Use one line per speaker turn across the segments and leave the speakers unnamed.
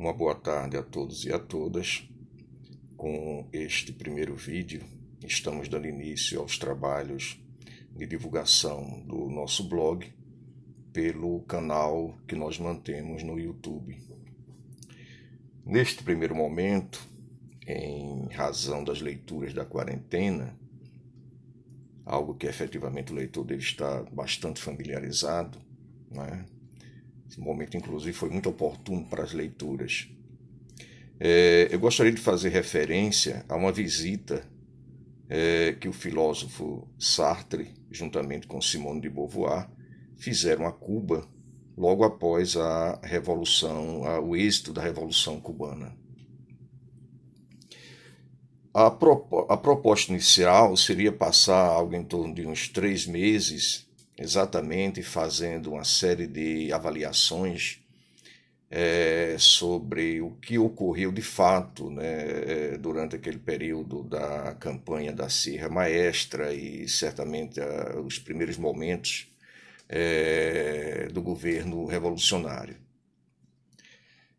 Uma boa tarde a todos e a todas. Com este primeiro vídeo, estamos dando início aos trabalhos de divulgação do nosso blog pelo canal que nós mantemos no YouTube. Neste primeiro momento, em razão das leituras da quarentena, algo que efetivamente o leitor deve estar bastante familiarizado, né? Esse momento, inclusive, foi muito oportuno para as leituras. É, eu gostaria de fazer referência a uma visita é, que o filósofo Sartre, juntamente com Simone de Beauvoir, fizeram a Cuba logo após a revolução, o êxito da revolução cubana. A, proposta inicial seria passar algo em torno de uns três meses exatamente fazendo uma série de avaliações é, sobre o que ocorreu de fato né, é, durante aquele período da campanha da Sierra Maestra e certamente a, os primeiros momentos é, do governo revolucionário.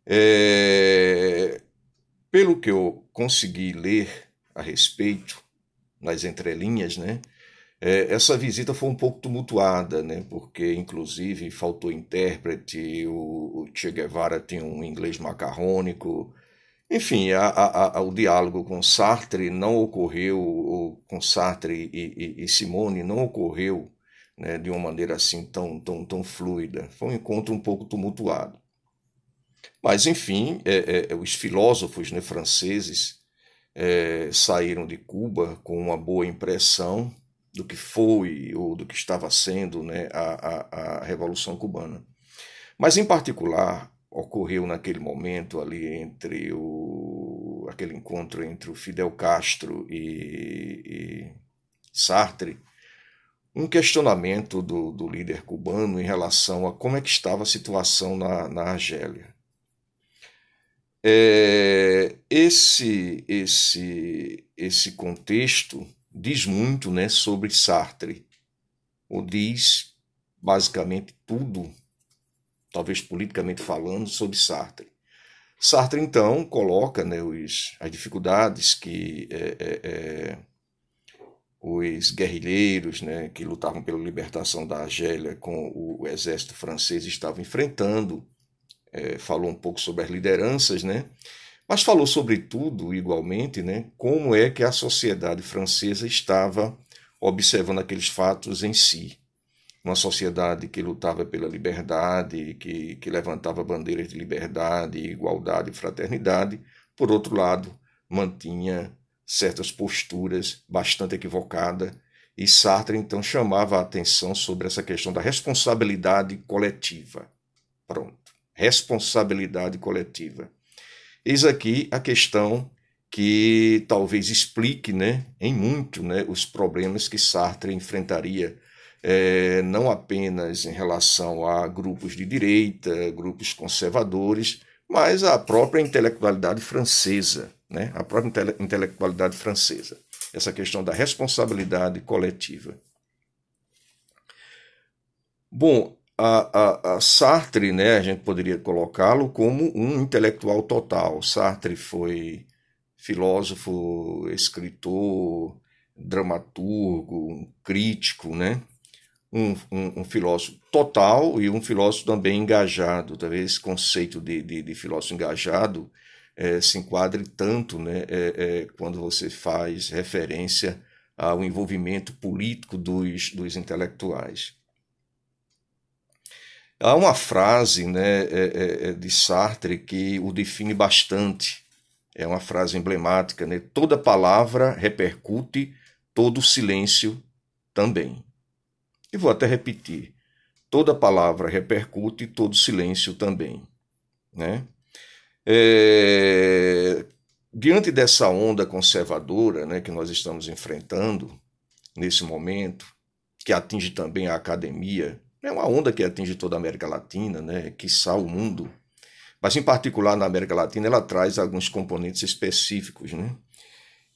É, pelo que eu consegui ler a respeito, nas entrelinhas, né, é, essa visita foi um pouco tumultuada, né? porque inclusive faltou intérprete, o, o Che Guevara tinha um inglês macarrônico. Enfim, a, a, a, o diálogo com Sartre não ocorreu, com Sartre e, e, e Simone não ocorreu né, de uma maneira assim tão, tão, tão fluida. Foi um encontro um pouco tumultuado. Mas, enfim, é, é, os filósofos né, franceses é, saíram de Cuba com uma boa impressão do que foi ou do que estava sendo né, a, a, a Revolução Cubana. Mas, em particular, ocorreu naquele momento ali entre o, aquele encontro entre o Fidel Castro e, e Sartre, um questionamento do, do, líder cubano em relação a como é que estava a situação na, na Argélia. É, esse, esse, esse contexto diz muito né, sobre Sartre, ou diz basicamente tudo, talvez politicamente falando, sobre Sartre. Sartre, então, coloca né, os, as dificuldades que é, é, é, os guerrilheiros né, que lutavam pela libertação da Argélia com o exército francês estavam enfrentando. É, falou um pouco sobre as lideranças, né? Mas falou, sobretudo, igualmente, né, como é que a sociedade francesa estava observando aqueles fatos em si. Uma sociedade que lutava pela liberdade, que, que levantava bandeiras de liberdade, igualdade e fraternidade, por outro lado, mantinha certas posturas bastante equivocadas e Sartre então chamava a atenção sobre essa questão da responsabilidade coletiva. Pronto. Responsabilidade coletiva. Eis aqui a questão que talvez explique né, em muito né, os problemas que Sartre enfrentaria, é, não apenas em relação a grupos de direita, grupos conservadores, mas a própria intelectualidade francesa, né, a própria intele intelectualidade francesa, essa questão da responsabilidade coletiva. Bom, a, a, a Sartre, né, a gente poderia colocá-lo como um intelectual total. Sartre foi filósofo, escritor, dramaturgo, um crítico, né? Um, um, um, filósofo total e um filósofo também engajado. Talvez tá esse conceito de, de, de filósofo engajado é, se enquadre tanto né, é, é, quando você faz referência ao envolvimento político dos, dos intelectuais. Há uma frase né, é, é, é, de Sartre que o define bastante. É uma frase emblemática, né? Toda palavra repercute, todo silêncio também. E vou até repetir. Toda palavra repercute, todo silêncio também. Né? É... Diante dessa onda conservadora né, que nós estamos enfrentando nesse momento, que atinge também a academia, é uma onda que atinge toda a América Latina, né? quiçá o mundo. Mas, em particular, na América Latina, ela traz alguns componentes específicos. Né?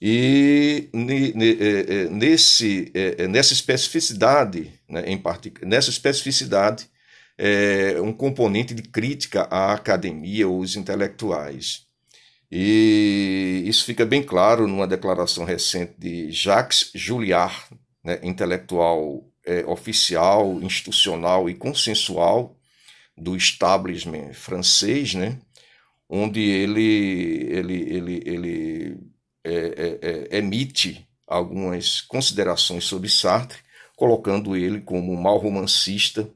E é, é, nesse, é, nessa especificidade, né, em partic... nessa especificidade, é um componente de crítica à academia ou os intelectuais. E isso fica bem claro numa declaração recente de Jacques Julliard, né, intelectual é, oficial, institucional e consensual do establishment francês, né? onde ele, ele, ele, ele é, é, é, emite algumas considerações sobre Sartre, colocando ele como um mau romancista,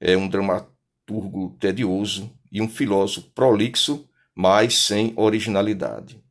é, um dramaturgo tedioso e um filósofo prolixo, mas sem originalidade.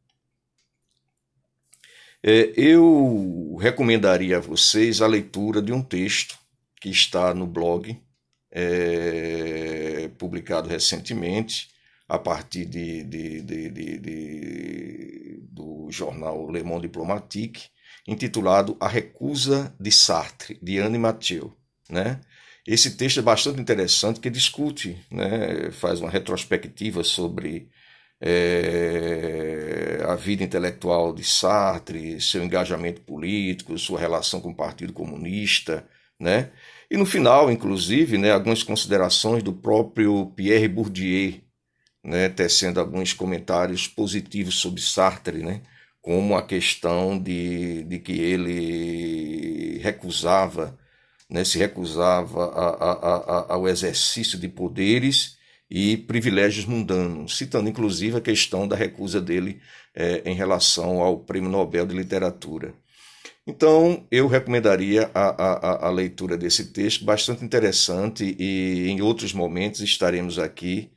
É, eu recomendaria a vocês a leitura de um texto que está no blog, é, publicado recentemente, a partir de, de, de, do jornal Le Monde Diplomatique, intitulado A Recusa de Sartre, de Anne Mathieu. Né? Esse texto é bastante interessante, que discute, né, faz uma retrospectiva sobre é, a vida intelectual de Sartre, seu engajamento político, sua relação com o Partido Comunista, né? E no final, inclusive, né, algumas considerações do próprio Pierre Bourdieu, né, tecendo alguns comentários positivos sobre Sartre, né? Como a questão de, de que ele recusava, né, se recusava a, a, a, ao exercício de poderes e privilégios mundanos, citando inclusive a questão da recusa dele é, em relação ao Prêmio Nobel de Literatura. Então, eu recomendaria a, a, a leitura desse texto, bastante interessante, e em outros momentos estaremos aqui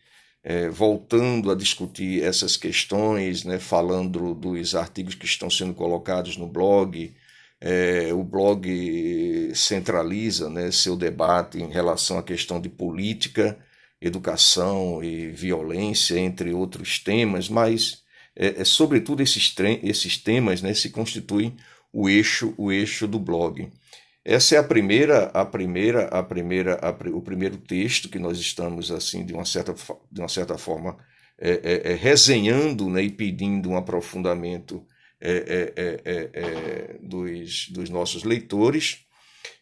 é, voltando a discutir essas questões, né, falando dos artigos que estão sendo colocados no blog. É, o blog centraliza né, seu debate em relação à questão de política educação e violência, entre outros temas, mas é, é sobretudo esses, esses temas né, se constituem o eixo, o eixo do blog. Essa é a primeira, a primeira, a primeira, a, o primeiro texto que nós estamos assim de uma certa, de uma certa forma é, é, é, resenhando né, e pedindo um aprofundamento é, é, é, dos, dos nossos leitores.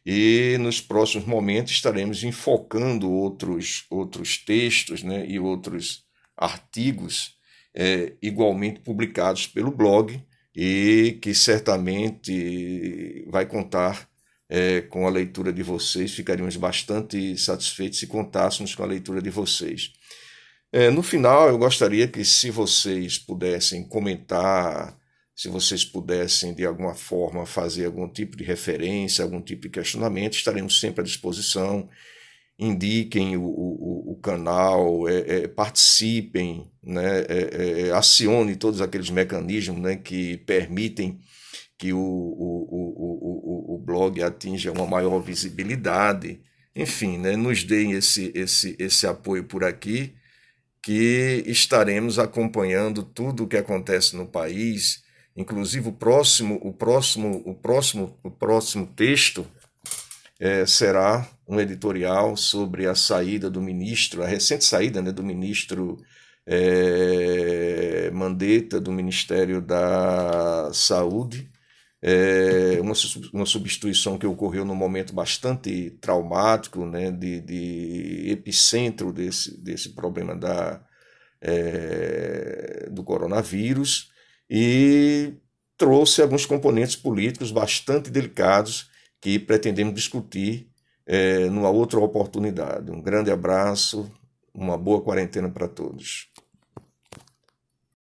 E nos próximos momentos estaremos enfocando outros, outros textos né, e outros artigos é, igualmente publicados pelo blog e que certamente vai contar é, com a leitura de vocês. Ficaríamos bastante satisfeitos se contássemos com a leitura de vocês. É, no final, eu gostaria que, se vocês pudessem comentar, se vocês pudessem de alguma forma fazer algum tipo de referência, algum tipo de questionamento, estaremos sempre à disposição. Indiquem o, o, o canal, é, é, participem, né? É, é, é, acione todos aqueles mecanismos né, que permitem que o, o, o, o, o blog atinja uma maior visibilidade. Enfim, né? nos deem esse, esse, esse apoio por aqui, que estaremos acompanhando tudo o que acontece no país Inclusive o próximo, o próximo, o próximo, o próximo texto é, será um editorial sobre a saída do ministro, a recente saída né, do ministro é, Mandetta do Ministério da Saúde, é, uma, uma substituição que ocorreu num momento bastante traumático, né, de, de epicentro desse, desse problema da, é, do coronavírus e trouxe alguns componentes políticos bastante delicados que pretendemos discutir é, numa outra oportunidade. Um grande abraço, uma boa quarentena para todos.